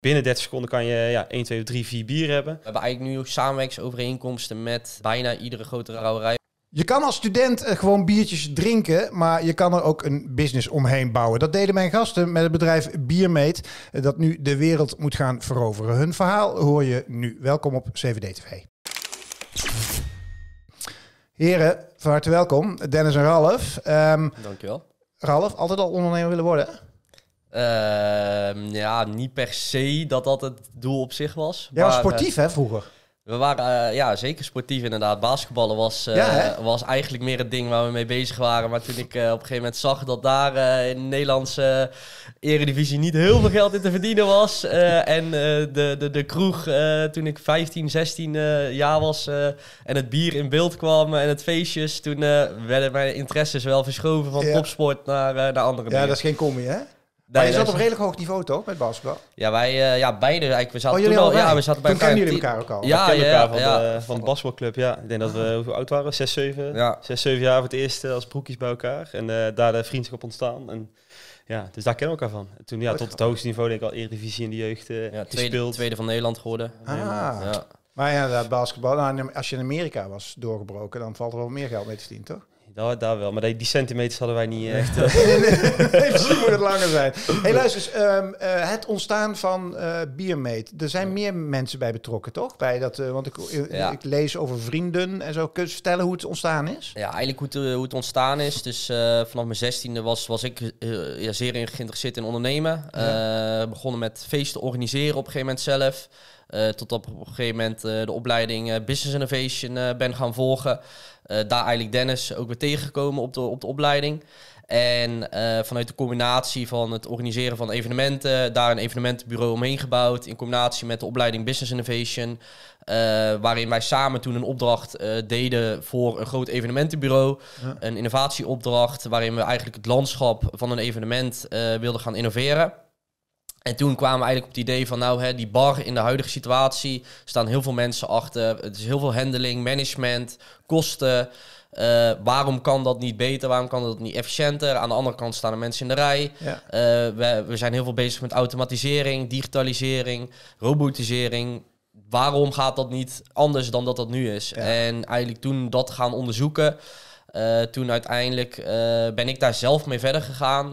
Binnen 30 seconden kan je ja, 1, 2, 3, 4 bier hebben. We hebben eigenlijk nu samenwerksovereenkomsten samenwerkingsovereenkomsten met bijna iedere grote brouwerij. Je kan als student eh, gewoon biertjes drinken, maar je kan er ook een business omheen bouwen. Dat deden mijn gasten met het bedrijf Biermeet, eh, dat nu de wereld moet gaan veroveren. Hun verhaal hoor je nu. Welkom op CVD TV. Heren, van harte welkom. Dennis en Ralf. Um, Dankjewel. Ralf, altijd al ondernemer willen worden? Ehm, ja, niet per se dat dat het doel op zich was. Ja, maar, sportief eh, hè, vroeger? We waren eh, ja, zeker sportief inderdaad. Basketballen was, eh, was eigenlijk meer het ding waar we mee bezig waren. Maar toen ik op een gegeven moment zag dat daar in de Nederlandse eredivisie niet heel veel geld in te verdienen was. en de, de, de kroeg toen ik 15, 16 jaar was en het bier in beeld kwam en het feestjes. Toen werden mijn interesses wel verschoven van topsport naar, naar andere dingen. Ja, dat is geen combi hè? maar je zat op een redelijk hoog niveau toch met basketbal? Ja, wij eh, ja, beide eigenlijk. We zaten oh, toen al, ja, we zaten bij elkaar. jullie elkaar ook al. Ja, ja, elkaar van, De, van de basketbalclub. Ja, ik denk dat we hoe oud waren? 6, 7. Ja. 6, 7 jaar voor het eerst eh, als broekjes bij elkaar en eh, daar de vriendschap ontstaan en ja, dus daar kennen we elkaar van. toen ja, tot het hoogste niveau denk ik al Eredivisie in de jeugd uh, ja, tweede, tweede, van Nederland geworden. Ah. Ja. Maar ja, dat basketbal, nou, als je in Amerika was doorgebroken, dan valt er wel meer geld mee te verdienen, toch? Nou, daar wel. Maar die, die centimeters hadden wij niet echt. Even zien misschien het langer zijn. hey, luister eens. Ehm, eh, het ontstaan van uh, Biermeet. Er zijn meer mensen bij betrokken, toch? Bij dat, eh, want ik, ik, lees over vrienden en zo. Kun je vertellen hoe het ontstaan is? Ja, eigenlijk hoe het, hoe het ontstaan is. Dus vanaf mijn zestiende was, was ik ja, zeer geïnteresseerd in ondernemen. Begonnen met feesten organiseren op een gegeven moment zelf. tot op, op een gegeven moment de opleiding Business Innovation ben gaan volgen. Eh, daar eigenlijk Dennis ook weer tegengekomen op de, op de opleiding. En eh, vanuit de combinatie van het organiseren van evenementen, daar een evenementenbureau omheen gebouwd, in combinatie met de opleiding Business Innovation, eh, waarin wij samen toen een opdracht deden voor een groot evenementenbureau, een innovatieopdracht, waarin we eigenlijk het landschap van een evenement wilden gaan innoveren. En toen kwamen we eigenlijk op het idee van, nou, hè, die bar in de huidige situatie staan heel veel mensen achter. Het is heel veel handling, management, kosten. Eh, waarom kan dat niet beter? Waarom kan dat niet efficiënter? Aan de andere kant staan er mensen in de rij. Eh, we, we zijn heel veel bezig met automatisering, digitalisering, robotisering waarom gaat dat niet anders dan dat dat nu is? En eigenlijk toen dat gaan onderzoeken, eh, toen uiteindelijk ben ik daar zelf mee verder gegaan,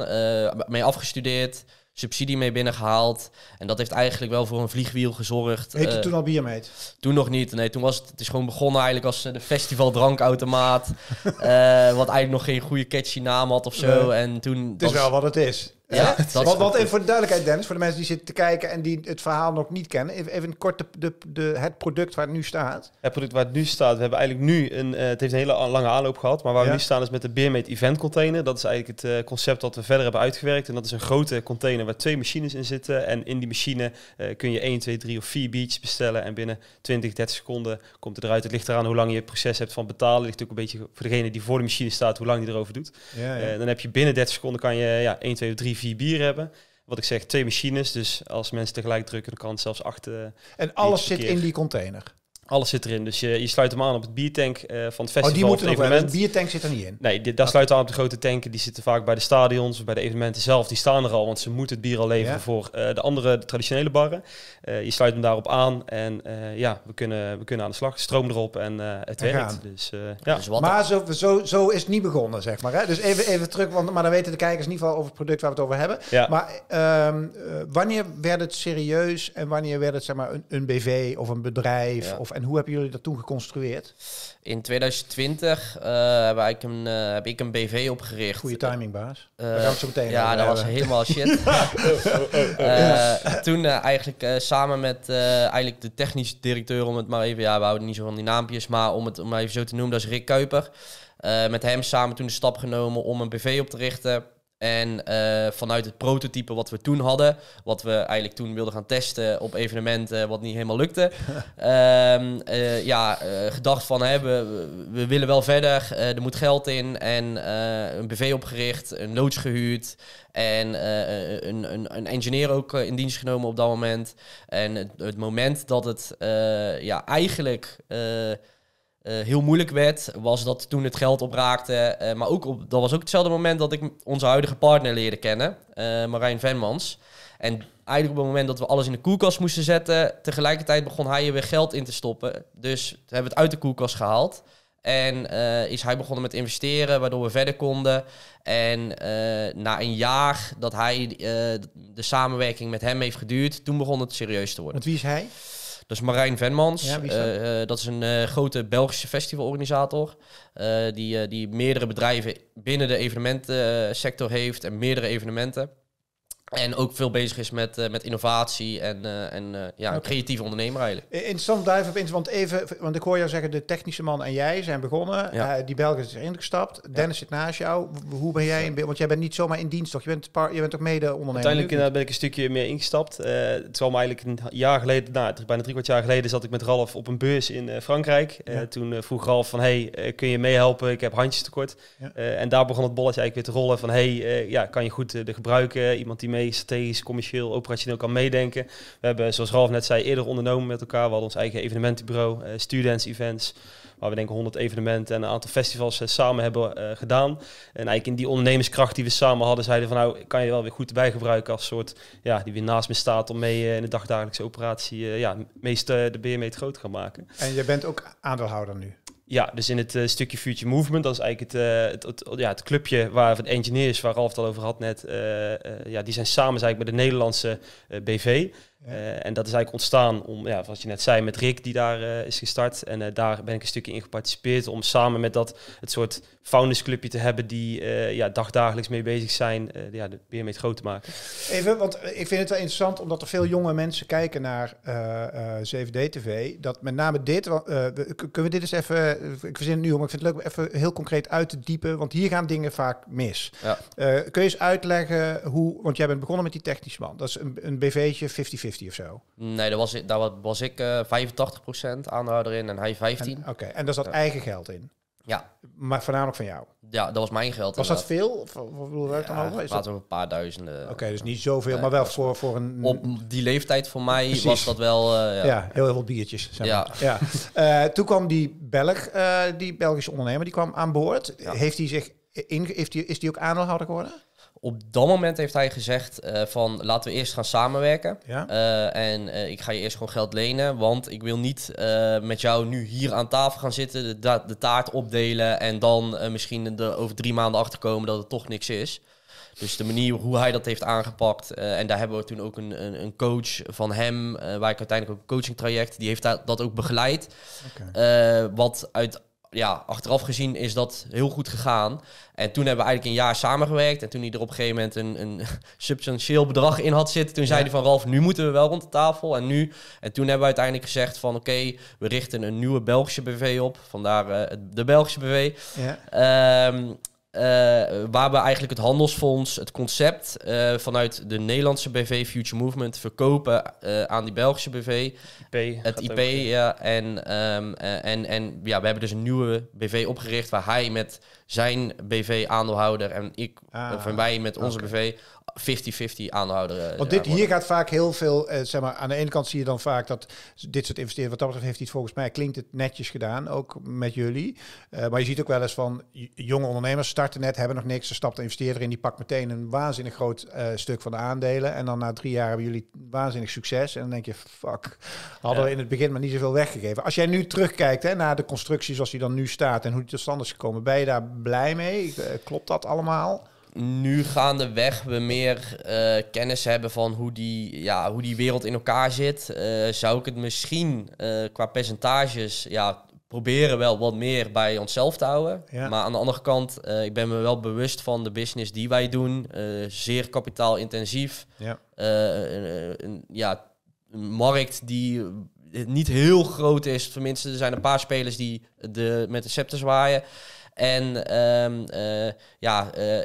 mee afgestudeerd, subsidie mee binnengehaald. En dat heeft eigenlijk wel voor een vliegwiel gezorgd. Heet het eh, toen al Biermeet? Toen nog niet. Nee, toen was het, het is gewoon begonnen eigenlijk als eh, de festival drankautomaat. Eh, wat eigenlijk nog geen goede catchy naam had of zo. En toen... Het is wel wat het is. Ja, dat want, even voor de duidelijkheid, Dennis, voor de mensen die zitten te kijken en die het verhaal nog niet kennen, even, even kort de, de, de, het product waar het nu staat. Het product waar het nu staat, we hebben eigenlijk nu een, eh, het heeft een hele lange aanloop gehad, maar waar we nu staan is met de Beermate Event Container. Dat is eigenlijk het eh, concept dat we verder hebben uitgewerkt. En dat is een grote container waar twee machines in zitten. En in die machine eh, kun je 1, 2, 3 of 4 beats bestellen. En binnen 20, 30 seconden komt het eruit. Het ligt eraan hoe lang je het proces hebt van betalen. Het ligt ook een beetje voor degene die voor de machine staat, hoe lang die erover doet. Ja, ja. dan heb je binnen 30 seconden kan je ja, 1, 2 of 3 drie, vier bier hebben. Wat ik zeg, twee machines. Dus als mensen tegelijk drukken, dan kan het zelfs achter. Eh, en alles zit in die container? Alles zit erin. Dus je, je sluit hem aan op het biertank eh, van het festival. Oh, die moeten nog wel. De biertank zit er niet in. Nee, dat daar sluit aan op de grote tanken. Die zitten vaak bij de stadions, bij de evenementen zelf. Die staan er al, want ze moeten het bier al leveren voor eh, de andere traditionele barren. Eh, je sluit hem daarop aan en ja, we kunnen, we kunnen aan de slag. Stroom erop en het werkt. Dus, ja. Dus maar zo, zo, zo is het niet begonnen, zeg maar. Hè? Dus even, even terug, want, maar dan weten de kijkers in ieder geval over het product waar we het over hebben. Ja. Maar ehm, wanneer werd het serieus en wanneer werd het zeg maar, een, een BV of een bedrijf of en hoe hebben jullie dat toen geconstrueerd? In 2020 eh, heb, ik een, eh, heb ik een BV opgericht. Goede timing, baas. Eh, daar gaan we zo meteen Ja, dat was helemaal shit. toen eigenlijk samen met eigenlijk de technische directeur, om het maar even... Ja, we houden niet zo van die naampjes, maar om het om maar even zo te noemen, dat is Rick Kuiper. met hem samen toen de stap genomen om een BV op te richten... En eh, vanuit het prototype wat we toen hadden, wat we eigenlijk toen wilden gaan testen op evenementen, wat niet helemaal lukte. Ehm, eh, ja, eh, gedacht van hè, we, we willen wel verder, er moet geld in. En een BV opgericht, een loods gehuurd. En een, een, een, engineer ook in dienst genomen op dat moment. En het, het moment dat het ja, eigenlijk eh, heel moeilijk werd, was dat toen het geld opraakte. Eh, maar ook op, dat was ook hetzelfde moment dat ik onze huidige partner leerde kennen, eh, Marijn Venmans. En eigenlijk op het moment dat we alles in de koelkast moesten zetten, tegelijkertijd begon hij er weer geld in te stoppen. Dus we hebben het uit de koelkast gehaald. En is hij begonnen met investeren, waardoor we verder konden. En na een jaar dat hij de samenwerking met hem heeft geduurd, toen begon het serieus te worden. Met wie is hij? Dat is Marijn Venmans. Eh, eh, dat is een eh, grote Belgische festivalorganisator. die, die meerdere bedrijven binnen de evenementensector heeft en meerdere evenementen. En ook veel bezig is met, eh, met innovatie en, eh, en eh, ja, creatieve ondernemer eigenlijk. Interessant blijven op in, want even, want ik hoor jou zeggen, de technische man en jij zijn begonnen. Ja. die Belgen is erin gestapt. Dennis zit naast jou. Hoe ben jij in Want jij bent niet zomaar in dienst, toch? Je bent, par, je bent ook mede-ondernemer. Uiteindelijk ben ik een stukje meer ingestapt. het was eigenlijk een jaar geleden, nou, bijna drie kwart jaar geleden, zat ik met Ralf op een beurs in Frankrijk. toen vroeg Ralf van, hey, kun je meehelpen? Ik heb handjes tekort. en daar begon het bolletje eigenlijk weer te rollen van, hey, ja, kan je goed de gebruiken? Iemand die strategisch, commercieel, operationeel kan meedenken. We hebben, zoals Ralf net zei, eerder ondernomen met elkaar. We hadden ons eigen evenementenbureau, uh, Students Events, waar we denk ik 100 evenementen en een aantal festivals eh, samen hebben eh, gedaan. En eigenlijk in die ondernemerskracht die we samen hadden, zeiden van nou, kan je wel weer goed erbij gebruiken als soort, ja, die weer naast me staat om mee in de dagdagelijkse operatie, ja, meest, de BM mee te groot te gaan maken. En je bent ook aandeelhouder nu? Ja, dus in het eh, stukje Future Movement, dat is eigenlijk eh, het, het, ja, het clubje waar van engineers, waar Ralf het al over had net, eh, ja, die zijn samen dus eigenlijk met de Nederlandse BV. Eh, en dat is eigenlijk ontstaan om, ja, wat je net zei, met Rick die daar eh, is gestart. En eh, daar ben ik een stukje in geparticipeerd om samen met dat het soort foundersclubje te hebben die ja, dagdagelijks mee bezig zijn, ja, de mee groot te maken. Even, want ik vind het wel interessant omdat er veel jonge mensen kijken naar 7D-TV. Dat met name dit, kunnen we dit eens even, ik verzin het nu om, ik vind het leuk om even heel concreet uit te diepen, want hier gaan dingen vaak mis. Ja. kun je eens uitleggen hoe, want jij bent begonnen met die technisch man. Dat is een, een BV'tje 50-50 of zo? Nee, daar was, daar was, was ik uh, eh, 85% aandeelhouder in en hij 15. Oké, en daar zat eigen geld in? Ja. Maar voornamelijk van jou? Ja, dat was mijn geld. Was dat veel? wat bedoel je een paar duizenden. Oké, dus niet zoveel, maar wel voor, voor een... Op die leeftijd voor mij was dat wel... Eh, ja. ja. heel veel biertjes. Ja. ja. Eh, toen kwam die Belg, die Belgische ondernemer, die kwam aan boord. Heeft hij zich... Inge- heeft die, is die ook aandeelhouder geworden? Op dat moment heeft hij gezegd eh, van laten we eerst gaan samenwerken. Eh, en eh, ik ga je eerst gewoon geld lenen, want ik wil niet met jou nu hier aan tafel gaan zitten, de, de taart opdelen en dan misschien de, over drie maanden achterkomen dat het toch niks is. Dus de manier hoe hij dat heeft aangepakt. en daar hebben we toen ook een, een, een coach van hem, waar ik uiteindelijk ook een coaching traject, die heeft dat ook begeleid. Okay. Uh, wat uit, ja, achteraf gezien is dat heel goed gegaan. En toen hebben we eigenlijk een jaar samengewerkt. En toen hij er op een gegeven moment een, een substantieel bedrag in had zitten, toen zei hij van Ralf, nu moeten we wel rond de tafel. En nu, en toen hebben we uiteindelijk gezegd van oké, we richten een nieuwe Belgische BV op. Vandaar eh, de Belgische BV. Ja. Ehm, eh, waar we eigenlijk het handelsfonds, het concept eh, vanuit de Nederlandse BV Future Movement verkopen eh, aan die Belgische BV. het IP, ja. En, ehm, en, en ja, we hebben dus een nieuwe BV opgericht waar hij met zijn BV-aandeelhouder en ik, ah, of wij met onze BV, 50-50 aandeelhouder. Eh, Want dit, eh, hier gaat vaak heel veel, eh, zeg maar, aan de ene kant zie je dan vaak dat dit soort investeren wat dat betreft heeft hij volgens mij, klinkt het netjes gedaan, ook met jullie. maar je ziet ook wel eens van jonge ondernemers starten net, hebben nog niks, ze stapt een investeerder in, die pakt meteen een waanzinnig groot stuk van de aandelen. En dan na drie jaar hebben jullie waanzinnig succes. En dan denk je, fuck, hadden we in het begin maar niet zoveel weggegeven. Als jij nu terugkijkt hè, naar de constructie zoals die dan nu staat en hoe die tot stand is gekomen, ben je daar blij mee? Eh, klopt dat allemaal? nu gaandeweg we meer eh, kennis hebben van hoe die, ja, hoe die wereld in elkaar zit, eh, zou ik het misschien qua percentages ja, proberen wel wat meer bij onszelf te houden. Maar aan de andere kant, ik ben me wel bewust van de business die wij doen. zeer kapitaalintensief. Ja. Een, een, ja, een markt die niet heel groot is. Tenminste, er zijn een paar spelers die de, met de scepter zwaaien. En ehm, eh, ja, eh,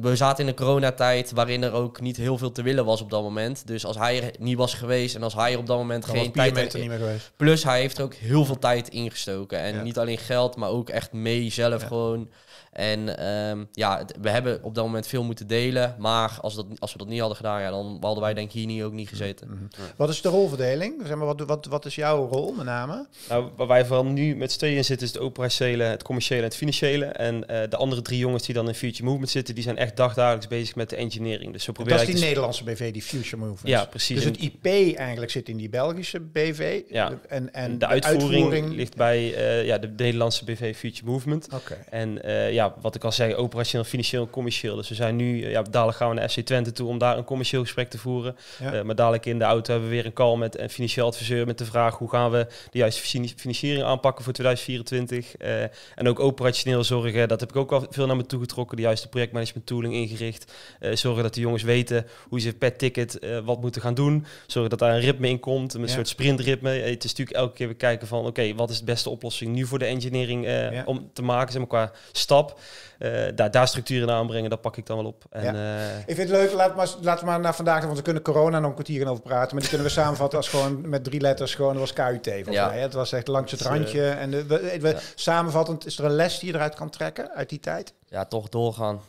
we zaten in een coronatijd waarin er ook niet heel veel te willen was op dat moment. Dus als hij er niet was geweest en als hij er op dat moment Dan geen tijd Niet meer geweest. Plus hij heeft er ook heel veel tijd ingestoken. En niet alleen geld, maar ook echt mee zelf gewoon. En ehm, ja, we hebben op dat moment veel moeten delen. Maar als, dat, als we dat niet hadden gedaan, ja, dan hadden wij denk ik hier niet, ook niet mhm, gezeten. Mhm. Wat is de rolverdeling? Zeg maar, wat, wat, wat is jouw rol met name? Nou, waar wij vooral nu met steen in zitten is het operationele, het commerciële en het financiële. En eh, de andere drie jongens die dan in Future Movement zitten, die zijn echt dagdagelijks bezig met de engineering. Dus zo proberen. dat is die dus- Nederlandse BV, die Future Movement. Ja, precies. Dus het IP eigenlijk zit in die Belgische BV. Ja. En, en de, uitvoering, ligt bij eh, ja, de Nederlandse BV Future Movement. Oké. En eh, ja, ja, wat ik al zei, operationeel, financieel commercieel. Dus we zijn nu, eh, ja, dadelijk gaan we naar FC Twente toe om daar een commercieel gesprek te voeren. Eh, maar dadelijk in de auto hebben we weer een call met een financieel adviseur met de vraag hoe gaan we de juiste financiering aanpakken voor 2024. Eh, en ook operationeel zorgen, dat heb ik ook wel veel naar me toe getrokken, de juiste projectmanagement tooling ingericht. zorgen dat de jongens weten hoe ze per ticket wat moeten gaan doen. Zorgen dat daar een ritme in komt, een ja. soort sprintritme. Het is natuurlijk elke keer we kijken van, oké, wat is de beste oplossing nu voor de engineering om te maken, zeg maar, qua stap. Eh, daar, daar structuur in aanbrengen, dat pak ik dan wel op. En, eh, ik vind het leuk, laat maar, laat maar naar vandaag, want we kunnen corona nog een kwartier over praten. Maar die kunnen we samenvatten als gewoon met drie letters, gewoon was KUT. Ja. Mij, het was echt langs het dus, randje. Eh, en de, we, Samenvattend, is er een les die je eruit kan trekken uit die tijd? Ja, toch doorgaan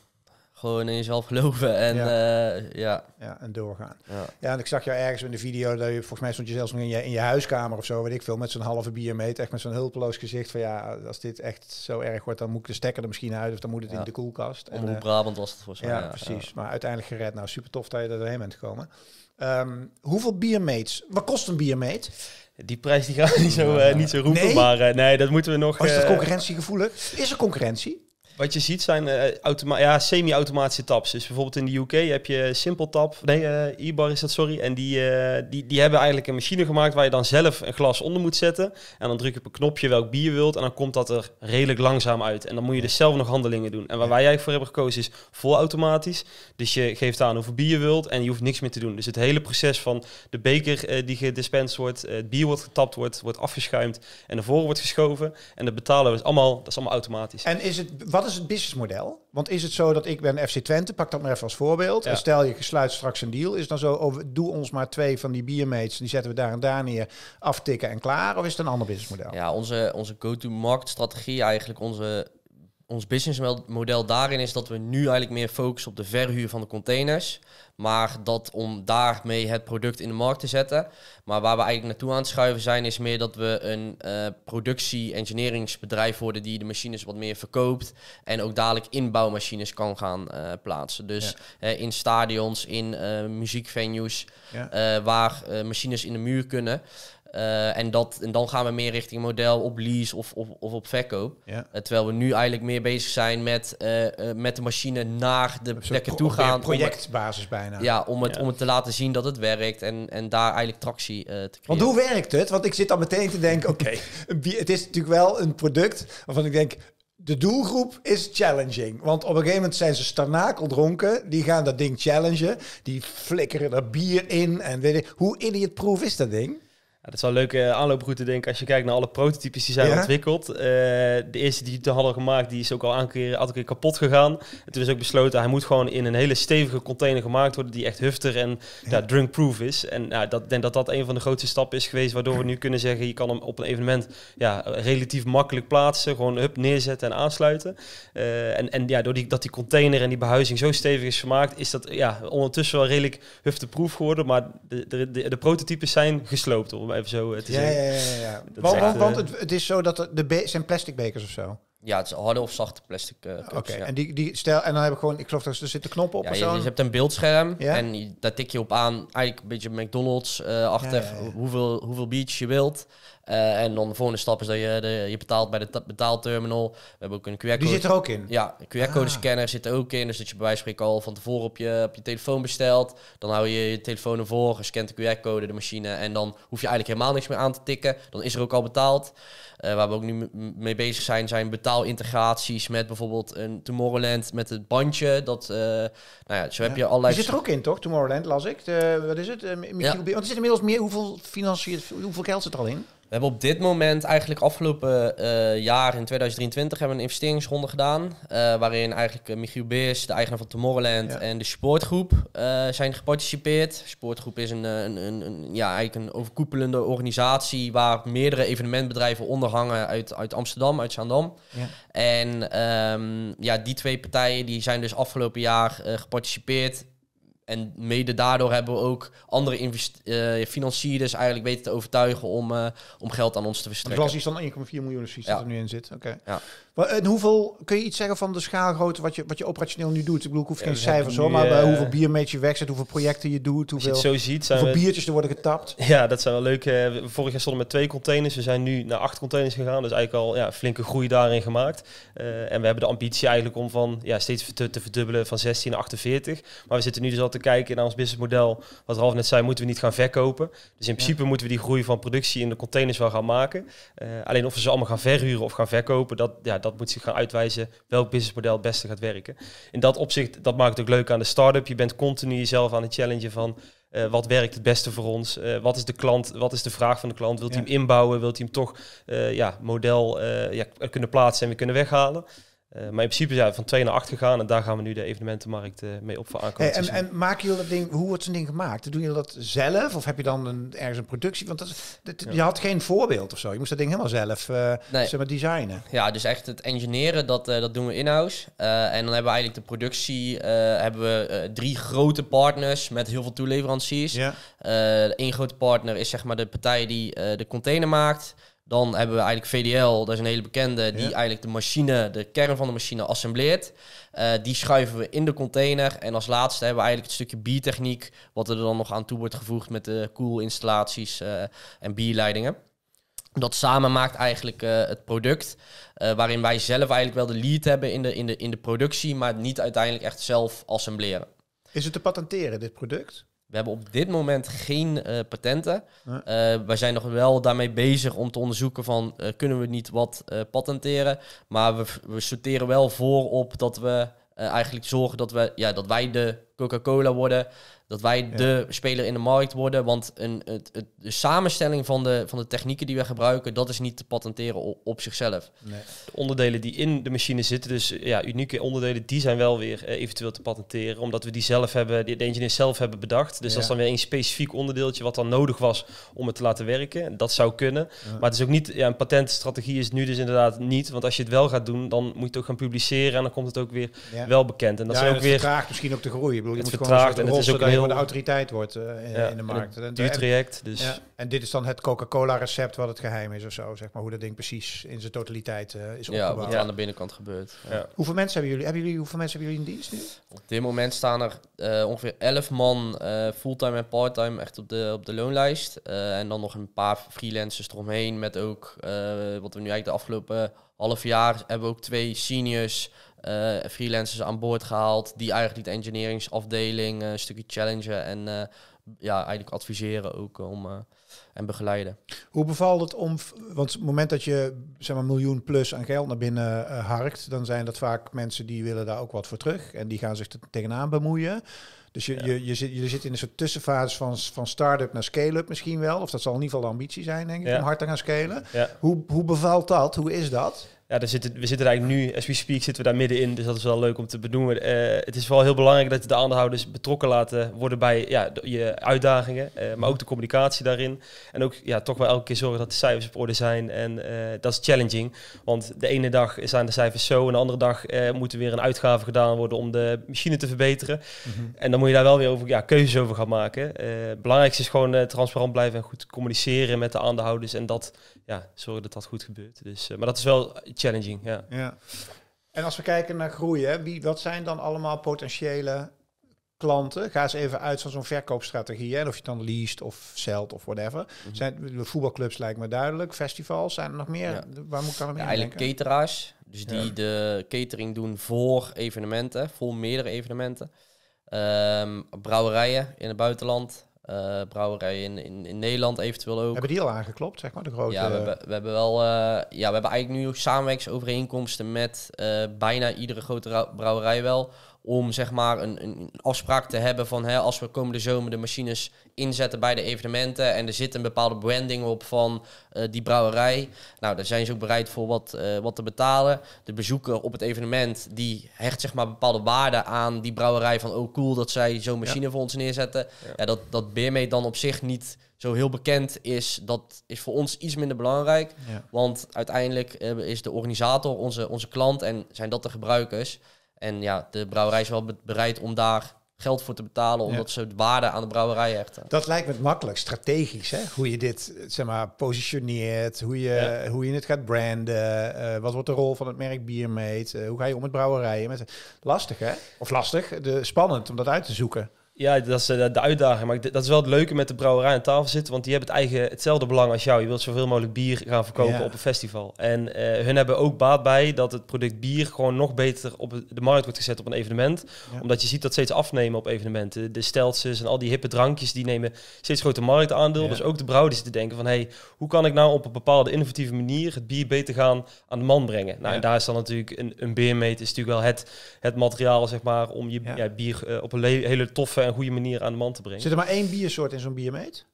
gewoon in jezelf geloven en ja. Eh, ja. ja. en doorgaan. Ja. en ik zag jou ergens in de video, dat je, volgens mij stond je zelfs nog in je, in je huiskamer of zo, weet ik veel, met zo'n halve bier echt met zo'n hulpeloos gezicht van ja, als dit echt zo erg wordt, dan moet ik de stekker er misschien uit of dan moet het in de koelkast. En, eh, Brabant was het volgens mij. Ja, precies. Maar uiteindelijk gered. Nou, super tof dat je er doorheen bent gekomen. Ehm, hoeveel biermeets? Wat kost een biermeet? Die prijs die gaat niet zo, eh, niet zo roepen, nee? maar nee, dat moeten we nog... Oh, is dat concurrentiegevoelig? Is er concurrentie? Wat je ziet zijn uh, ja, semi-automatische taps. Dus bijvoorbeeld in de UK heb je Simple Tap, nee, uh, eh, bar is dat, sorry. En die, eh, die, die hebben eigenlijk een machine gemaakt waar je dan zelf een glas onder moet zetten. En dan druk je op een knopje welk bier je wilt en dan komt dat er redelijk langzaam uit. En dan moet je dus zelf nog handelingen doen. En waar wij eigenlijk voor hebben gekozen is volautomatisch. Dus je geeft aan hoeveel bier je wilt en je hoeft niks meer te doen. Dus het hele proces van de beker die gedispensed wordt, het bier wordt getapt, wordt, wordt afgeschuimd en naar voren wordt geschoven. En dat betalen is dus allemaal, dat is allemaal automatisch. En is het, wat wat is het businessmodel? Want is het zo dat ik ben FC Twente, pak dat maar even als voorbeeld. En stel je sluit straks een deal, is dan zo, oh, doe ons maar twee van die biermates, die zetten we daar en daar neer, aftikken en klaar? Of is het een ander businessmodel? Ja, onze, onze go-to-market strategie, eigenlijk onze ons businessmodel daarin is dat we nu eigenlijk meer focussen op de verhuur van de containers. Maar dat om daarmee het product in de markt te zetten. Maar waar we eigenlijk naartoe aan het schuiven zijn, is meer dat we een eh, productie-engineeringsbedrijf worden die de machines wat meer verkoopt. En ook dadelijk inbouwmachines kan gaan eh, plaatsen. Dus eh, in stadions, in muziekvenues, waar machines in de muur kunnen. Eh, en, dat, en dan gaan we meer richting model op lease of, of, of op verkoop. Eh, terwijl we nu eigenlijk meer bezig zijn met, eh, met de machine naar de plekken toe gaan. projectbasis bijna. Ja, om het, om het te laten zien dat het werkt en, en daar eigenlijk tractie te krijgen. Want hoe werkt het? Want ik zit dan meteen te denken, oké, het is natuurlijk wel een product waarvan ik denk, de doelgroep is challenging. Want op een gegeven moment zijn ze starnakeldronken. Die gaan dat ding challengen. Die flikkeren er bier in. En weet ik, hoe idiotproof is dat ding? dat is wel een leuke eh, aanlooproute, denk ik. Als je kijkt naar alle prototypes die zijn ontwikkeld. Eh, de eerste die we hadden gemaakt, die is ook al een keer, aantal keer kapot gegaan. En toen is ook besloten, hij moet gewoon in een hele stevige container gemaakt worden... die echt hufter en ja. ja is. En ja, nou, dat denk dat dat een van de grootste stappen is geweest... waardoor we nu kunnen zeggen, je kan hem op een evenement ja, relatief makkelijk plaatsen. Gewoon hup, neerzetten en aansluiten. Eh, en en ja, doordat die, dat die container en die behuizing zo stevig is gemaakt... is dat ja, ondertussen wel redelijk hufterproof geworden. Maar de, de, de, de prototypes zijn gesloopt, even zo. Het is ja, ja, ja. ja. Want, eh, het, het, is zo dat de zijn plastic bekers of zo. Ja, het is harde of zachte plastic eh, Oké, en, die, die, stel, en dan heb ik gewoon, ik geloof dat er zitten knoppen op ja, zo. Je, hebt een beeldscherm en daar tik je op aan, eigenlijk een beetje McDonald's uh, eh, achter Hoeveel, hoeveel beach je wilt. Eh, en dan de volgende stap is dat je, de, je betaalt bij de betaalterminal. We hebben ook een QR-code. Die zit er ook in? Ja, een QR-code-scanner ah. zit er ook in. Dus dat je bij wijze spreken al van tevoren op je, op je telefoon bestelt. Dan hou je je telefoon ervoor, je scant de QR-code, de machine. En dan hoef je eigenlijk helemaal niks meer aan te tikken. Dan is er ook al betaald. Eh, waar we ook nu mee bezig zijn, zijn betaalintegraties met bijvoorbeeld een Tomorrowland met het bandje. Dat, eh, nou ja, zo heb je allerlei... Je zit er ook in, toch? Tomorrowland las ik. wat is het? Uh, ja. Want er zit inmiddels meer... Hoeveel, financiert, hoeveel geld zit er al in? We hebben op dit moment eigenlijk afgelopen eh, jaar in 2023 hebben we een investeringsronde gedaan. Eh, waarin eigenlijk eh, Michiel Beers, de eigenaar van Tomorrowland en de sportgroep zijn geparticipeerd. Sportgroep is een, een, een, ja, eigenlijk een overkoepelende organisatie waar meerdere evenementbedrijven onder hangen uit, uit Amsterdam, uit Zaandam. Ja. En ehm, ja, die twee partijen die zijn dus afgelopen jaar geparticipeerd en mede daardoor hebben we ook andere eh, financiers eigenlijk weten te overtuigen om, eh, om geld aan ons te verstrekken. Dat was iets dan 1,4 miljoen precies dat er nu in zit. Oké. Ja. Maar eh, hoeveel kun je iets zeggen van de schaalgrootte wat je, wat je operationeel nu doet? Ik bedoel, ik hoef geen cijfers hoor, maar uh, hoeveel biermeet je wegzet, hoeveel projecten je doet, hoeveel, zo ziet, zijn biertjes er worden getapt. Ja, dat zijn wel leuk. vorig jaar stonden we met twee containers, we zijn nu naar acht containers gegaan, dus eigenlijk al ja, flinke groei daarin gemaakt. en we hebben de ambitie eigenlijk om van ja, steeds te, te verdubbelen van 16 naar 48. Maar we zitten nu dus al te kijken naar ons businessmodel. Wat Ralf net zei, moeten we niet gaan verkopen. Dus in principe moeten we die groei van productie in de containers wel gaan maken. Eh, alleen of we ze allemaal gaan verhuren of gaan verkopen, dat, ja, dat moet zich gaan uitwijzen welk businessmodel het beste gaat werken. In dat opzicht, dat maakt het ook leuk aan de start-up. Je bent continu jezelf aan het challengen van... Eh, wat werkt het beste voor ons? Eh, wat is de klant? Wat is de vraag van de klant? Wilt hij hem inbouwen? Wilt hij hem toch ja, model ja, kunnen plaatsen en we kunnen weghalen? Eh, maar in principe zijn we van 2 naar 8 gegaan en daar gaan we nu de evenementenmarkt eh, mee op voor aankomen. en, en, maken jullie dat ding, hoe wordt zo'n ding gemaakt? Doen je dat zelf of heb je dan een, ergens een productie? Want dat, je had geen voorbeeld of zo. Je moest dat ding helemaal zelf eh, zeg maar designen. Ja, dus echt het engineeren, dat, dat doen we in-house. en dan hebben we eigenlijk de productie, hebben we drie grote partners met heel veel toeleveranciers. Ja. Eén grote partner is zeg maar de partij die de container maakt. Dan hebben we eigenlijk VDL, dat is een hele bekende, die eigenlijk de machine, de kern van de machine assembleert. Eh, die schuiven we in de container. En als laatste hebben we eigenlijk het stukje biertechniek, wat er dan nog aan toe wordt gevoegd met de koelinstallaties uh, en bierleidingen. Dat samen maakt eigenlijk eh, het product, waarin wij zelf eigenlijk wel de lead hebben in de, in, de, in de productie, maar niet uiteindelijk echt zelf assembleren. Is het te patenteren, dit product? We hebben op dit moment geen eh, patenten. Nee. Eh, wij zijn nog wel daarmee bezig om te onderzoeken van eh, kunnen we niet wat patenteren. Maar we, we sorteren wel voor op dat we eigenlijk zorgen dat, we, ja, dat wij de Coca-Cola worden. Dat wij de speler in de markt worden. Want een, het, het, de samenstelling van de, van de technieken die we gebruiken, dat is niet te patenteren op, zichzelf. Nee. De onderdelen die in de machine zitten, dus eh, ja, unieke onderdelen, die zijn wel weer eh, eventueel te patenteren. Omdat we die zelf hebben, de engineer zelf hebben bedacht. Dus dat is dan weer een specifiek onderdeeltje wat dan nodig was om het te laten werken. Dat zou kunnen. Maar het is ook niet, ja, een patentstrategie is nu dus inderdaad niet. Want als je het wel gaat doen, dan moet je het ook gaan publiceren. En dan komt het ook weer wel bekend. En dat is ook weer. Vraagt misschien ook te groeien bedoel, het je moet gewoon en het is ook heel... autoriteit wordt eh, in, de markt. En traject. Dus. Ja. En dit is dan het Coca-Cola-recept wat het geheim is of zo, zeg maar. Hoe dat ding precies in zijn totaliteit eh, is opgebouwd. Ja, wat aan de binnenkant gebeurt. Hoeveel mensen hebben jullie, hebben jullie? Hoeveel mensen hebben jullie in dienst nu? Op dit moment staan er eh, ongeveer 11 man fulltime en parttime echt op de, op de loonlijst. en dan nog een paar freelancers eromheen met ook, wat we nu eigenlijk de afgelopen half jaar hebben we ook twee seniors eh, freelancers aan boord gehaald. Die eigenlijk die engineeringsafdeling eh, een stukje challengen en eh, ja, eigenlijk adviseren ook om en begeleiden. Hoe bevalt het om, want het moment dat je zeg maar miljoen plus aan geld naar binnen harkt, dan zijn dat vaak mensen die willen daar ook wat voor terug en die gaan zich er tegenaan bemoeien. Dus je, je, je, zit, je zit in een soort tussenfase van, van start-up naar scale-up misschien wel. Of dat zal in ieder geval de ambitie zijn, denk ik, om hard te gaan scalen. Hoe, hoe bevalt dat? Hoe is dat? ja, daar zitten, we zitten eigenlijk nu, as we speak, zitten we daar middenin. Dus dat is wel leuk om te benoemen. Eh, het is vooral heel belangrijk dat je de aandeelhouders betrokken laten worden bij ja, je uitdagingen. Eh, maar ook de communicatie daarin. En ook ja, toch wel elke keer zorgen dat de cijfers op orde zijn. En eh, dat is challenging. Want de ene dag zijn de cijfers zo. En de andere dag moeten weer een uitgave gedaan worden om de machine te verbeteren. Mhm. En dan moet je daar wel weer over, ja, keuzes over gaan maken. het belangrijkste is gewoon transparant blijven en goed communiceren met de aandeelhouders. En dat, ja, zorgen dat dat goed gebeurt. Dus, maar dat is wel challenging. Ja. ja. En als we kijken naar groei, wie, wat zijn dan allemaal potentiële klanten? Ga eens even uit van zo'n verkoopstrategie. Hè, en of je dan leest of zelt of whatever. Mhm. zijn, de voetbalclubs lijkt me duidelijk. Festivals, zijn er nog meer? Waar moet ik dan ja, Eigenlijk denken? cateraars. Dus die de catering doen voor evenementen, voor meerdere evenementen. Ehm, brouwerijen in het buitenland uh, eh, brouwerijen in, in, Nederland eventueel ook. Hebben die al aangeklopt, zeg maar, de grote... Ja, we, hebben, we hebben wel... Eh, ja, we hebben eigenlijk nu ook samenwerkingsovereenkomsten met eh, bijna iedere grote brouwerij wel om zeg maar een, een afspraak te hebben van hè, als we komende zomer de machines inzetten bij de evenementen en er zit een bepaalde branding op van eh, die brouwerij. Nou, daar zijn ze ook bereid voor wat, eh, wat te betalen. De bezoeker op het evenement die hecht zeg maar bepaalde waarde aan die brouwerij van oh cool dat zij zo'n machine voor ons neerzetten. Ja. ja dat, dat dan op zich niet zo heel bekend is, dat is voor ons iets minder belangrijk. Want uiteindelijk eh, is de organisator onze, onze klant en zijn dat de gebruikers. En ja, de brouwerij is wel bereid om daar geld voor te betalen, omdat ze de waarde aan de brouwerij hechten. Dat lijkt me makkelijk, strategisch, hè? hoe je dit zeg maar, positioneert, hoe je, hoe je het gaat branden, eh, wat wordt de rol van het merk Biermeet, uh, eh, hoe ga je om met brouwerijen. Met... Lastig hè? Of lastig, de, spannend om dat uit te zoeken. Ja, dat is eh, de uitdaging. Maar dat is wel het leuke met de brouwerij aan tafel zitten. Want die hebben het eigen, hetzelfde belang als jou. Je wilt zoveel mogelijk bier gaan verkopen op een festival. En eh, hun hebben ook baat bij dat het product bier gewoon nog beter op de markt wordt gezet op een evenement. Omdat je ziet dat steeds afnemen op evenementen. De steltjes en al die hippe drankjes die nemen steeds groter marktaandeel. Dus ook de brouwers te denken van... hey, hoe kan ik nou op een bepaalde innovatieve manier het bier beter gaan aan de man brengen? Nou, en daar is dan natuurlijk een, een beermeet. is natuurlijk wel het, het materiaal, zeg maar, om je bier eh, op een hele toffe een goede manier aan de man te brengen. Zit er maar één biersoort in zo'n biermeet?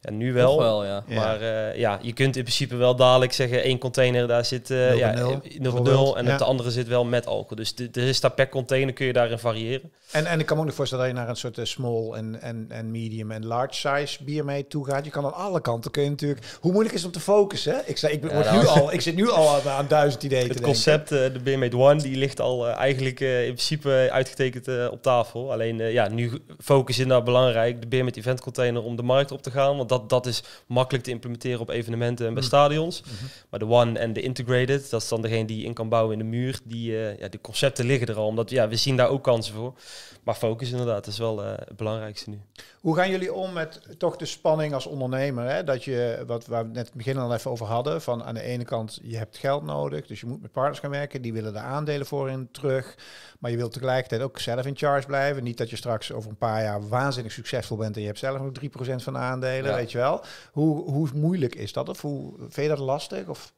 Ja, nu wel. wel ja. Maar eh, ja, je kunt in principe wel dadelijk zeggen: één container daar zit uh, ja, eh, en het op de andere zit wel met alcohol. Dus er is daar per container kun je daarin variëren. En, en ik kan me ook nog voorstellen dat je naar een soort small en, en, en medium en large size bier mee toe gaat. Je kan aan alle kanten kun je natuurlijk. Hoe moeilijk is het om te focussen? Ik, zei, ik, ben, nou, nu al, ik zit nu al aan, duizend ideeën. Het concept, de Beer Made One, die ligt al eigenlijk in principe uitgetekend op tafel. Alleen ja, nu focus is daar belangrijk. De Beer Made Event Container om de markt op te gaan. Want dat, dat is makkelijk te implementeren op evenementen en bij mm. stadions. Mhm. Maar de one en de integrated, dat is dan degene die je in kan bouwen in de muur. Die, eh, ja, de concepten liggen er al, omdat ja, we zien daar ook kansen voor. Maar focus inderdaad, is wel eh, het belangrijkste nu. Hoe gaan jullie om met toch de spanning als ondernemer? Hè? Dat je, wat waar we net het begin al even over hadden, van aan de ene kant je hebt geld nodig, dus je moet met partners gaan werken, die willen de aandelen voor in terug, maar je wilt tegelijkertijd ook zelf in charge blijven. Niet dat je straks over een paar jaar waanzinnig succesvol bent en je hebt zelf nog 3% van de aandelen, weet je wel. Hoe, hoe moeilijk is dat? Of hoe, vind je dat lastig? Of?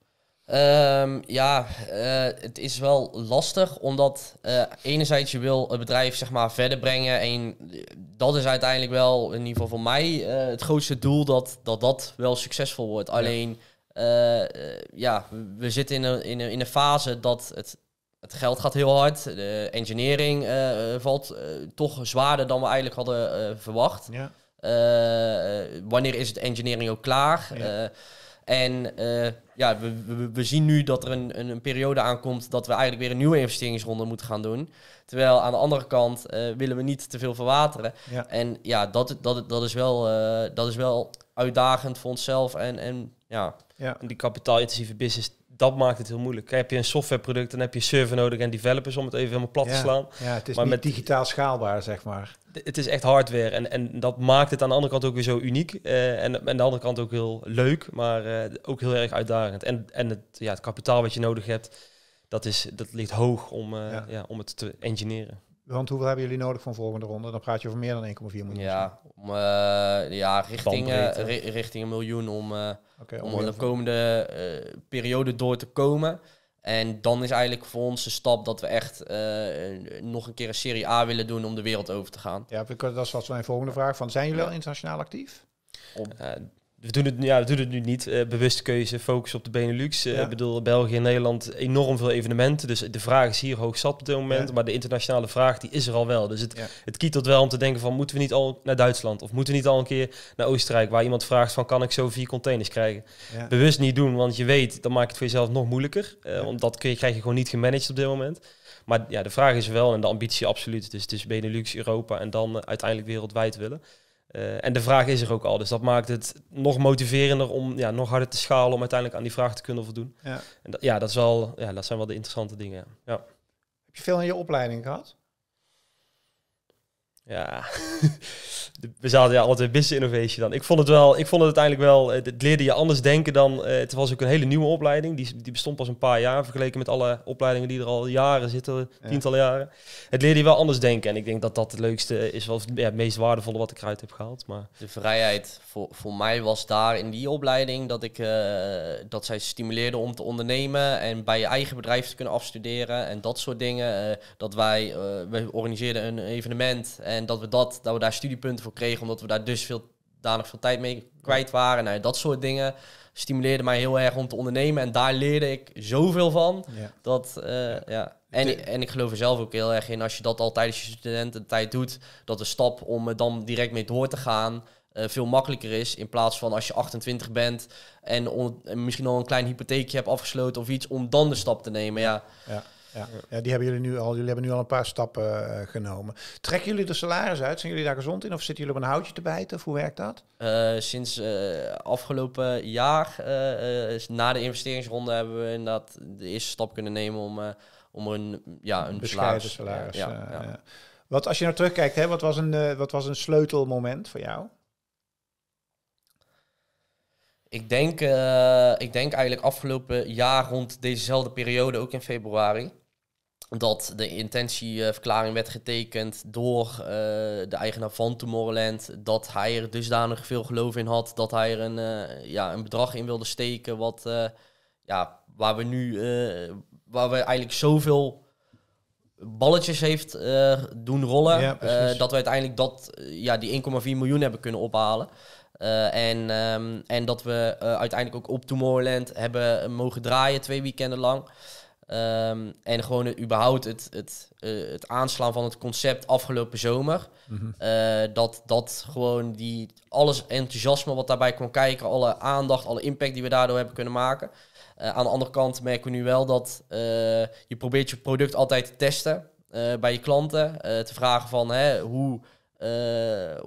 Ehm, ja, eh, het is wel lastig, omdat eh, enerzijds je wil het bedrijf zeg maar, verder brengen. En eh, dat is uiteindelijk wel, in ieder geval voor mij, het grootste doel dat, dat dat wel succesvol wordt. Alleen, ja, we zitten in een, in, een, in een fase dat het, het geld gaat heel hard. De engineering valt toch zwaarder dan we eigenlijk hadden verwacht. Ja. wanneer is het engineering ook klaar? Ja. En eh, ja, we, we, zien nu dat er een, een, een, periode aankomt dat we eigenlijk weer een nieuwe investeringsronde moeten gaan doen. Terwijl aan de andere kant eh, willen we niet te veel verwateren. En ja, dat, dat, dat, is wel, eh, dat is wel uitdagend voor onszelf en, en ja. ja. die kapitaalintensieve business dat maakt het heel moeilijk. Kijk, heb je een softwareproduct, dan heb je server nodig en developers om het even helemaal plat te slaan. Ja, het is maar met, digitaal schaalbaar, zeg maar. Het is echt hardware en, en dat maakt het aan de andere kant ook weer zo uniek. Eh, en aan de andere kant ook heel leuk, maar eh, ook heel erg uitdagend. En, en het, ja, het kapitaal wat je nodig hebt, dat, is, dat ligt hoog om, eh, ja. om het te engineeren. Want hoeveel hebben jullie nodig van volgende ronde? Dan praat je over meer dan 1,4 miljoen. Ja, om, eh, ja richting, eh, richting een miljoen om, eh, om, de komende periode door te komen. En dan is eigenlijk voor ons de stap dat we echt nog een keer een Serie A willen doen om de wereld over te gaan. Ja, dat is wat mijn volgende vraag. Van, zijn jullie al internationaal actief? we doen het, ja, we doen het nu niet. Uh, bewuste keuze, focus op de Benelux. Eh, ik bedoel, België en Nederland enorm veel evenementen. Dus de vraag is hier hoog zat op dit moment. Maar de internationale vraag die is er al wel. Dus het, ja. het kietelt wel om te denken van moeten we niet al naar Duitsland? Of moeten we niet al een keer naar Oostenrijk? Waar iemand vraagt van kan ik zo vier containers krijgen? Bewust niet doen, want je weet, dan maakt het voor jezelf nog moeilijker. Uh, want dat kun je, krijg je gewoon niet gemanaged op dit moment. Maar ja, de vraag is wel en de ambitie absoluut. Dus het is Benelux, Europa en dan uiteindelijk wereldwijd willen. Eh, en de vraag is er ook al. Dus dat maakt het nog motiverender om ja, nog harder te schalen om uiteindelijk aan die vraag te kunnen voldoen. Ja, en dat, ja, dat, is wel, ja dat zijn wel de interessante dingen. Heb je veel in je opleiding gehad? Ja, we zaten ja altijd business innovation dan. Ik vond het wel, ik vond het uiteindelijk wel, het eh, leerde je anders denken dan, eh, het was ook een hele nieuwe opleiding. Die, die bestond pas een paar jaar vergeleken met alle opleidingen die er al jaren zitten, tientallen jaren. Het leerde je wel anders denken en ik denk dat dat het leukste is, wel ja, het meest waardevolle wat ik eruit heb gehaald. Maar. De vrijheid voor, voor mij was daar in die opleiding dat, ik, eh, dat zij stimuleerde om te ondernemen en bij je eigen bedrijf te kunnen afstuderen en dat soort dingen. dat wij, we organiseerden een evenement en dat we, dat, dat we daar studiepunten voor kregen, omdat we daar dus veel, danig veel tijd mee kwijt waren. Nou, dat soort dingen stimuleerde mij heel erg om te ondernemen. En daar leerde ik zoveel van. Dat, eh, ja. En, en ik geloof er zelf ook heel erg in, als je dat al tijdens je studententijd doet, dat de stap om er dan direct mee door te gaan eh, veel makkelijker is. In plaats van als je 28 bent en, misschien al een klein hypotheekje hebt afgesloten of iets, om dan de stap te nemen. ja. ja. Ja. ja. die hebben jullie nu al. Jullie hebben nu al een paar stappen eh, genomen. Trekken jullie de salaris uit? Zijn jullie daar gezond in? Of zitten jullie op een houtje te bijten? hoe werkt dat? Eh, sinds uh, afgelopen jaar, na de investeringsronde, hebben we inderdaad de eerste stap kunnen nemen om, om een, ja, een bescheiden salaris. ja, Wat als je naar nou terugkijkt, hè, wat, was een, wat was een sleutelmoment voor jou? Ik denk, ik denk eigenlijk afgelopen jaar rond dezezelfde periode, ook in februari dat de intentieverklaring eh, werd getekend door eh, de eigenaar van Tomorrowland. Dat hij er dusdanig veel geloof in had dat hij er een, eh, ja, een bedrag in wilde steken. Wat, ja, waar we nu waar we eigenlijk zoveel balletjes heeft doen rollen. dat we uiteindelijk dat, ja, die 1,4 miljoen hebben kunnen ophalen. en, ehm, en dat we uiteindelijk ook op Tomorrowland hebben mogen draaien twee weekenden lang. Ehm, en gewoon het, überhaupt het, het, eh, het aanslaan van het concept afgelopen zomer. Mhm. Eh, dat, dat gewoon die, alles enthousiasme wat daarbij kon kijken, alle aandacht, alle impact die we daardoor hebben kunnen maken. Eh, aan de andere kant merken we nu wel dat je probeert je product altijd te testen bij je klanten. te vragen van hè, hoe eh,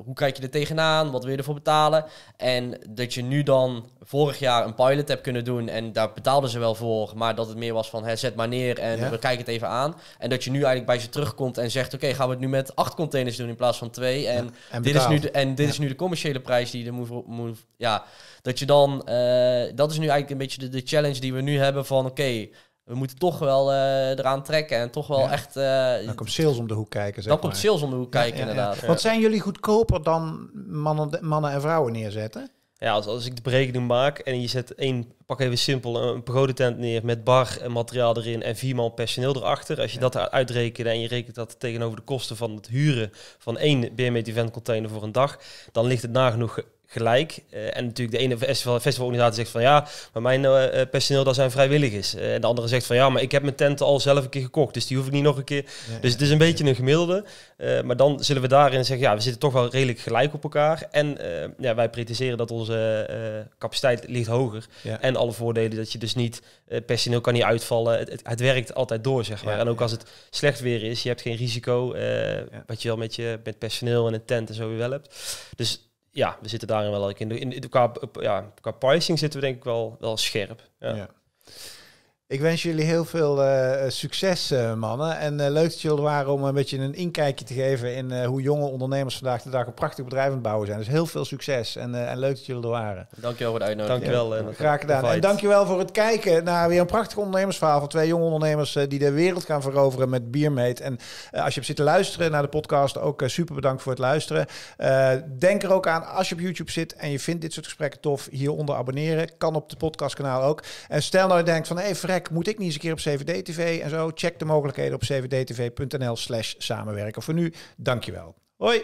hoe kijk je er tegenaan? Wat wil je ervoor betalen? En dat je nu dan vorig jaar een pilot hebt kunnen doen en daar betaalden ze wel voor, maar dat het meer was van hè, zet maar neer en we kijken het even aan. En dat je nu eigenlijk bij ze terugkomt en zegt: Oké, gaan we het nu met acht containers doen in plaats van twee? En, dit, is nu de, en dit is nu de commerciële prijs die er moet, ja, dat je dan, eh, dat is nu eigenlijk een beetje de, challenge die we nu hebben van: Oké we moeten toch wel eh, eraan trekken en toch wel echt... Uh, dan komt sales om de hoek kijken, zeg komt sales om de hoek kijken, inderdaad. Wat zijn jullie goedkoper dan mannen, mannen en vrouwen neerzetten? Ja, als, als ik de berekening maak en je zet één, pak even simpel, een tent neer met bar en materiaal erin en vier man personeel erachter. Als je dat uitrekent en je rekent dat tegenover de kosten van het huren van één bmw e event container voor een dag, dan ligt het nagenoeg gelijk. Eh, en natuurlijk de ene festival, festivalorganisatie zegt van ja, maar mijn eh, eh, personeel dat zijn vrijwilligers. en de andere zegt van ja, maar ik heb mijn tent al zelf een keer gekocht, dus die hoef ik niet nog een keer. dus het is een beetje een gemiddelde. maar dan zullen we daarin zeggen, ja, we zitten toch wel redelijk gelijk op elkaar. En ja, wij pretenderen dat onze capaciteit ligt hoger. En alle voordelen dat je dus niet, personeel kan niet uitvallen. Het, het, werkt altijd door, zeg maar. en ook als het slecht weer is, je hebt geen risico, wat je wel met je met personeel en een tent en zo weer wel hebt. Dus ja, we zitten daarin wel in. in, in qua, ja, qua pricing zitten we denk ik wel, wel scherp. Ja. ja. Ik wens jullie heel veel eh, succes, eh, mannen. En eh, leuk dat jullie er waren om een beetje een inkijkje te geven in hoe jonge ondernemers vandaag de dag een prachtig bedrijf aan het bouwen zijn. Dus heel veel succes en, en leuk dat jullie er waren. Dankjewel voor de uitnodiging. Dankjewel. Ja, graag gedaan. En dankjewel voor het kijken naar weer een prachtig ondernemersverhaal van twee jonge ondernemers die de wereld gaan veroveren met Biermeet. En als je hebt zitten luisteren naar de podcast, ook super bedankt voor het luisteren. denk er ook aan als je op YouTube zit en je vindt dit soort gesprekken tof, hieronder abonneren. Kan op de podcastkanaal ook. En stel nou je denkt van, even. hey, gesprek moet ik niet eens een keer op CVD-TV en zo? Check de mogelijkheden op cvdtv.nl slash samenwerken. Voor nu, dankjewel. Hoi!